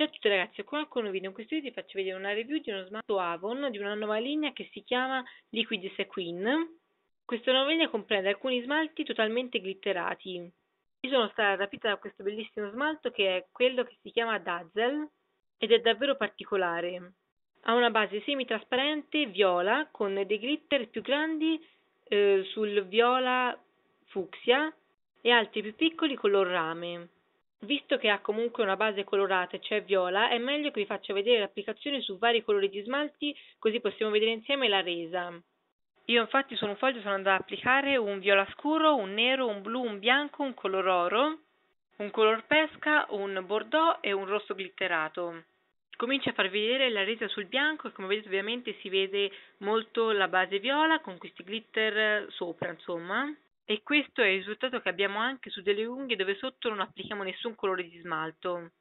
Ciao a tutti ragazzi, un nuovo video in questo video vi faccio vedere una review di uno smalto Avon di una nuova linea che si chiama Liquid Sequin. Questa nuova linea comprende alcuni smalti totalmente glitterati. Io sono stata rapita da questo bellissimo smalto che è quello che si chiama Dazzle ed è davvero particolare. Ha una base semi-trasparente, viola con dei glitter più grandi eh, sul viola fucsia e altri più piccoli color rame. Visto che ha comunque una base colorata, cioè viola, è meglio che vi faccia vedere l'applicazione su vari colori di smalti, così possiamo vedere insieme la resa. Io infatti su un foglio sono andata ad applicare un viola scuro, un nero, un blu, un bianco, un color oro, un color pesca, un bordeaux e un rosso glitterato. Comincio a farvi vedere la resa sul bianco e come vedete ovviamente si vede molto la base viola con questi glitter sopra insomma. E questo è il risultato che abbiamo anche su delle unghie dove sotto non applichiamo nessun colore di smalto.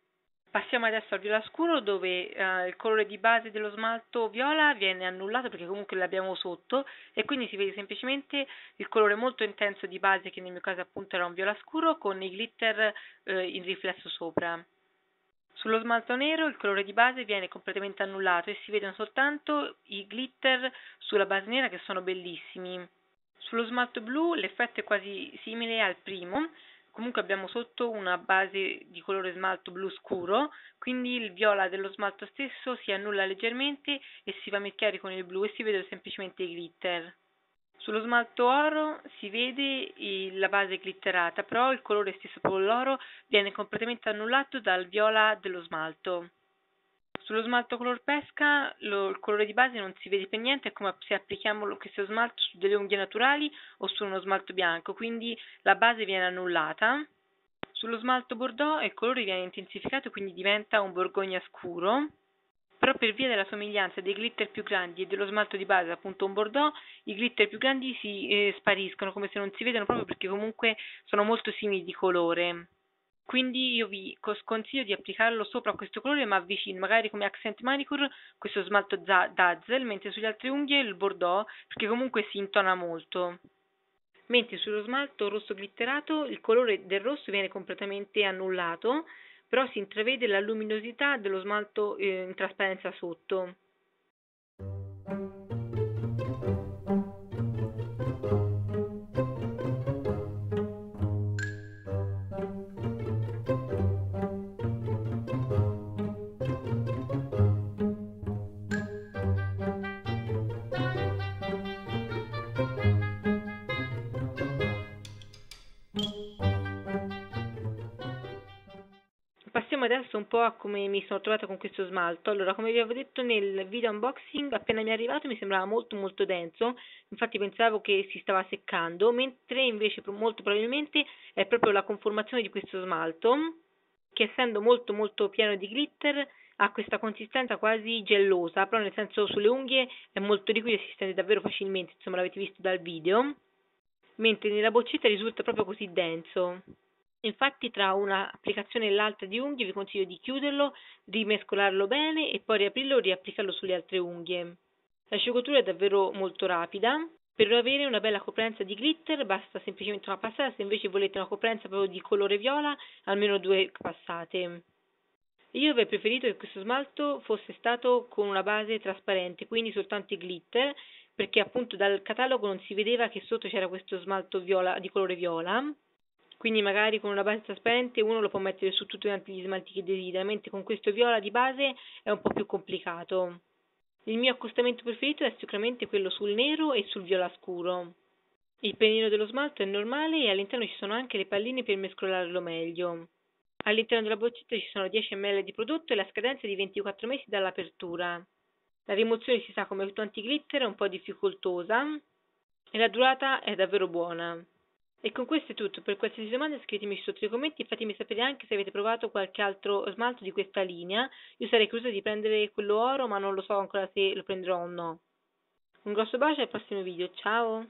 Passiamo adesso al viola scuro dove eh, il colore di base dello smalto viola viene annullato perché comunque l'abbiamo sotto e quindi si vede semplicemente il colore molto intenso di base che nel mio caso appunto era un viola scuro con i glitter eh, in riflesso sopra. Sullo smalto nero il colore di base viene completamente annullato e si vedono soltanto i glitter sulla base nera che sono bellissimi. Sullo smalto blu l'effetto è quasi simile al primo, comunque abbiamo sotto una base di colore smalto blu scuro, quindi il viola dello smalto stesso si annulla leggermente e si va a mischiare con il blu e si vede semplicemente i glitter. Sullo smalto oro si vede la base glitterata, però il colore stesso l'oro viene completamente annullato dal viola dello smalto. Sullo smalto color pesca lo, il colore di base non si vede per niente, è come se applichiamo lo stesso smalto su delle unghie naturali o su uno smalto bianco, quindi la base viene annullata. Sullo smalto bordeaux il colore viene intensificato, quindi diventa un borgogna scuro però per via della somiglianza dei glitter più grandi e dello smalto di base, appunto un bordeaux, i glitter più grandi si eh, spariscono come se non si vedano proprio perché comunque sono molto simili di colore quindi io vi consiglio di applicarlo sopra questo colore ma vicino, magari come accent manicure questo smalto dazzle, mentre sulle altre unghie il bordeaux perché comunque si intona molto. Mentre sullo smalto rosso glitterato il colore del rosso viene completamente annullato, però si intravede la luminosità dello smalto eh, in trasparenza sotto. adesso un po' a come mi sono trovata con questo smalto. Allora, come vi avevo detto nel video unboxing, appena mi è arrivato mi sembrava molto molto denso, infatti pensavo che si stava seccando, mentre invece molto probabilmente è proprio la conformazione di questo smalto, che essendo molto molto pieno di glitter ha questa consistenza quasi gelosa, però nel senso sulle unghie è molto liquido e si stende davvero facilmente, insomma l'avete visto dal video, mentre nella boccetta risulta proprio così denso. Infatti tra un'applicazione e l'altra di unghie vi consiglio di chiuderlo, rimescolarlo bene e poi riaprirlo e riapplicarlo sulle altre unghie. La sciocatura è davvero molto rapida. Per avere una bella coprenza di glitter basta semplicemente una passata, se invece volete una coprenza proprio di colore viola almeno due passate. Io avrei preferito che questo smalto fosse stato con una base trasparente, quindi soltanto i glitter, perché appunto dal catalogo non si vedeva che sotto c'era questo smalto viola, di colore viola quindi magari con una base trasparente uno lo può mettere su tutti gli smalti che desidera, mentre con questo viola di base è un po' più complicato. Il mio accostamento preferito è sicuramente quello sul nero e sul viola scuro. Il pennino dello smalto è normale e all'interno ci sono anche le palline per mescolarlo meglio. All'interno della boccetta ci sono 10 ml di prodotto e la scadenza è di 24 mesi dall'apertura. La rimozione si sa come anti glitter è un po' difficoltosa e la durata è davvero buona. E con questo è tutto, per qualsiasi domanda scrivetemi sotto i commenti e fatemi sapere anche se avete provato qualche altro smalto di questa linea, io sarei curiosa di prendere quello oro ma non lo so ancora se lo prenderò o no. Un grosso bacio e al prossimo video, ciao!